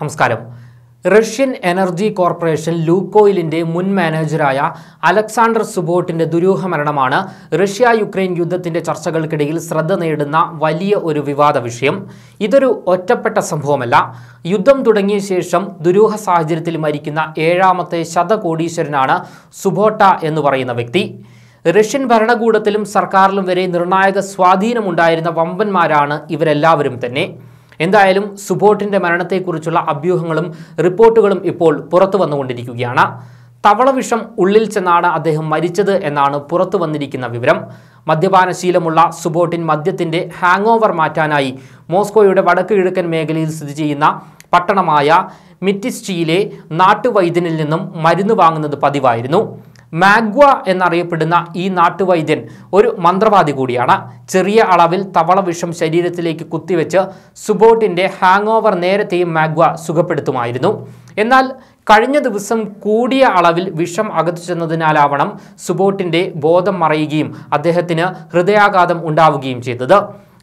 നമസ്കാരം Russian energy corporation ലൂക്കോയിലിന്റെ മുൻ മാനേജരായ Alexander സുബോട്ടിന്റെ ദുരൂഹ മരണമാണ് റഷ്യ യുക്രൈൻ യുദ്ധത്തിന്റെ ചർച്ചകൾക്കിടയിൽ ശ്രദ്ധ നേടുന്ന വലിയ ഒരു വിവാദ വിഷയം ഇതൊരു ഒറ്റപ്പെട്ട സംഭവമല്ല യുദ്ധം തുടങ്ങിയ ശേഷം ദുരൂഹ സാഹചര്യത്തിൽ മരിക്കുന്ന ഏഴാമത്തെ ശതകോടീശ്വരനാണ് സുബോട്ട എന്ന് പറയുന്ന വ്യക്തി റഷ്യൻ ഭരണകൂടത്തിലും സർക്കാരിലും വരെ നിർണായക സ്വാധീനമുണ്ടായിരുന്ന വമ്പന്മാരാണ് ഇവരെല്ലാവരും തന്നെ എന്തായാലും സുബോട്ടിൻ്റെ മരണത്തെക്കുറിച്ചുള്ള അഭ്യൂഹങ്ങളും റിപ്പോർട്ടുകളും ഇപ്പോൾ പുറത്തു വന്നുകൊണ്ടിരിക്കുകയാണ് തവളവിഷം ഉള്ളിൽ ചെന്നാണ് അദ്ദേഹം മരിച്ചത് എന്നാണ് പുറത്തു വന്നിരിക്കുന്ന വിവരം മദ്യപാനശീലമുള്ള സുബോട്ടിൻ മദ്യത്തിൻ്റെ ഹാങ് ഓവർ മാറ്റാനായി മോസ്കോയുടെ വടക്ക് കിഴക്കൻ മേഖലയിൽ സ്ഥിതി ചെയ്യുന്ന പട്ടണമായ മിറ്റിസ്റ്റിയിലെ നാട്ടുവൈദ്യനിൽ നിന്നും മരുന്ന് വാങ്ങുന്നത് പതിവായിരുന്നു മാഗ്വ എന്നറിയപ്പെടുന്ന ഈ നാട്ടുവൈദ്യൻ ഒരു മന്ത്രവാദി കൂടിയാണ് ചെറിയ അളവിൽ തവള വിഷം ശരീരത്തിലേക്ക് കുത്തിവെച്ച് സുബോട്ടിൻ്റെ ഹാങ് ഓവർ നേരത്തെയും മാഗ്വ സുഖപ്പെടുത്തുമായിരുന്നു എന്നാൽ കഴിഞ്ഞ ദിവസം കൂടിയ അളവിൽ വിഷം അകത്തു ചെന്നതിനാലാവണം സുബോട്ടിൻ്റെ ബോധം മറയുകയും അദ്ദേഹത്തിന് ഹൃദയാഘാതം ഉണ്ടാവുകയും ചെയ്തത്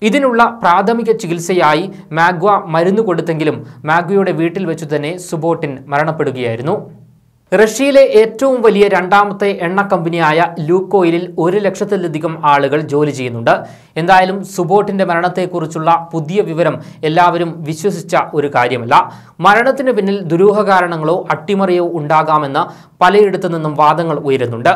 ഇതിനുള്ള പ്രാഥമിക ചികിത്സയായി മാഗ്വ മരുന്ന് കൊടുത്തെങ്കിലും മാഗ്വയുടെ വീട്ടിൽ വെച്ചു തന്നെ സുബോട്ടിൻ മരണപ്പെടുകയായിരുന്നു റഷ്യയിലെ ഏറ്റവും വലിയ രണ്ടാമത്തെ എണ്ണ കമ്പനിയായ ലൂക്കോയിലിൽ ഒരു ലക്ഷത്തിലധികം ആളുകൾ ജോലി ചെയ്യുന്നുണ്ട് എന്തായാലും സുബോട്ടിന്റെ മരണത്തെക്കുറിച്ചുള്ള പുതിയ വിവരം എല്ലാവരും വിശ്വസിച്ച ഒരു കാര്യമല്ല മരണത്തിന് പിന്നിൽ ദുരൂഹ കാരണങ്ങളോ അട്ടിമറിയോ ഉണ്ടാകാമെന്ന് പലയിടത്തു നിന്നും വാദങ്ങൾ ഉയരുന്നുണ്ട്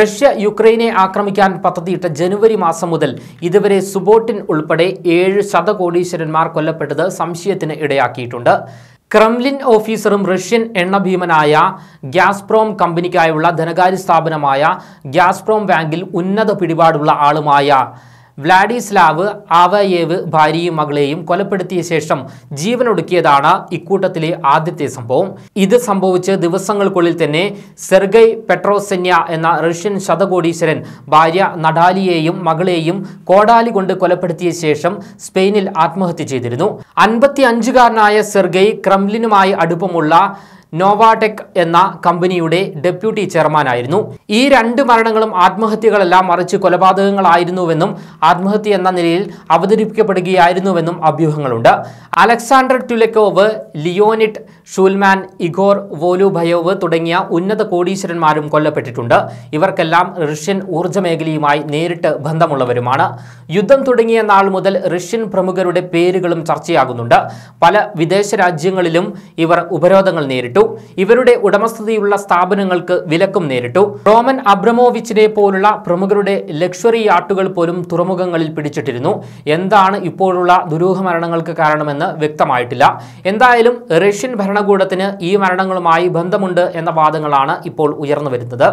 റഷ്യ യുക്രൈനെ ആക്രമിക്കാൻ പദ്ധതിയിട്ട ജനുവരി മാസം മുതൽ ഇതുവരെ സുബോട്ടിൻ ഉൾപ്പെടെ ഏഴ് ശതകോടീശ്വരന്മാർ കൊല്ലപ്പെട്ടത് സംശയത്തിന് ഇടയാക്കിയിട്ടുണ്ട് ക്രംലിൻ ഓഫീസറും റഷ്യൻ എണ്ണഭീമനായ ഗ്യാസ്പ്രോം കമ്പനിക്കായുള്ള ധനകാര്യ സ്ഥാപനമായ ഗ്യാസ്പ്രോം ബാങ്കിൽ ഉന്നത പിടിപാടുള്ള ആളുമായ വ്ളാഡിസ്ലാവ് ആവയേവ് ഭാര്യയും മകളെയും കൊലപ്പെടുത്തിയ ശേഷം ജീവനൊടുക്കിയതാണ് ഇക്കൂട്ടത്തിലെ ആദ്യത്തെ സംഭവം ഇത് സംഭവിച്ച് ദിവസങ്ങൾക്കുള്ളിൽ തന്നെ സെർഗൈ പെട്രോസെന്യ എന്ന റഷ്യൻ ശതകോടീശ്വരൻ ഭാര്യ നടാലിയെയും മകളെയും കോടാലി കൊണ്ട് കൊലപ്പെടുത്തിയ ശേഷം സ്പെയിനിൽ ആത്മഹത്യ ചെയ്തിരുന്നു അൻപത്തി അഞ്ചുകാരനായ സെർഗൈ ക്രംലിനുമായി അടുപ്പമുള്ള നോവാടെക് എന്ന കമ്പനിയുടെ ഡെപ്യൂട്ടി ചെയർമാനായിരുന്നു ഈ രണ്ട് മരണങ്ങളും ആത്മഹത്യകളല്ല മറിച്ച് കൊലപാതകങ്ങളായിരുന്നുവെന്നും ആത്മഹത്യ എന്ന നിലയിൽ അവതരിപ്പിക്കപ്പെടുകയായിരുന്നുവെന്നും അഭ്യൂഹങ്ങളുണ്ട് അലക്സാണ്ടർ ട്യുലക്കോവ് ലിയോനിറ്റ് ഷൂൽമാൻ ഇഗോർ വോലുഭയോവ് തുടങ്ങിയ ഉന്നത കോടീശ്വരന്മാരും കൊല്ലപ്പെട്ടിട്ടുണ്ട് ഇവർക്കെല്ലാം റഷ്യൻ ഊർജ്ജ മേഖലയുമായി നേരിട്ട് ബന്ധമുള്ളവരുമാണ് യുദ്ധം തുടങ്ങിയ നാൾ മുതൽ റഷ്യൻ പ്രമുഖരുടെ പേരുകളും ചർച്ചയാകുന്നുണ്ട് പല വിദേശ രാജ്യങ്ങളിലും ഇവർ ഉപരോധങ്ങൾ നേരിട്ടു നേരിട്ടു ഇവരുടെ ഉടമസ്ഥതയുള്ള സ്ഥാപനങ്ങൾക്ക് വിലക്കും നേരിട്ടു റോമൻ അബ്രമോവിച്ചിനെ പോലുള്ള പ്രമുഖരുടെ ലക്ഷറി യാട്ടുകൾ പോലും തുറമുഖങ്ങളിൽ പിടിച്ചിട്ടിരുന്നു എന്താണ് ഇപ്പോഴുള്ള ദുരൂഹ മരണങ്ങൾക്ക് കാരണമെന്ന് വ്യക്തമായിട്ടില്ല എന്തായാലും റഷ്യൻ ഭരണകൂടത്തിന് ഈ മരണങ്ങളുമായി ബന്ധമുണ്ട് എന്ന വാദങ്ങളാണ് ഇപ്പോൾ ഉയർന്നു വരുന്നത്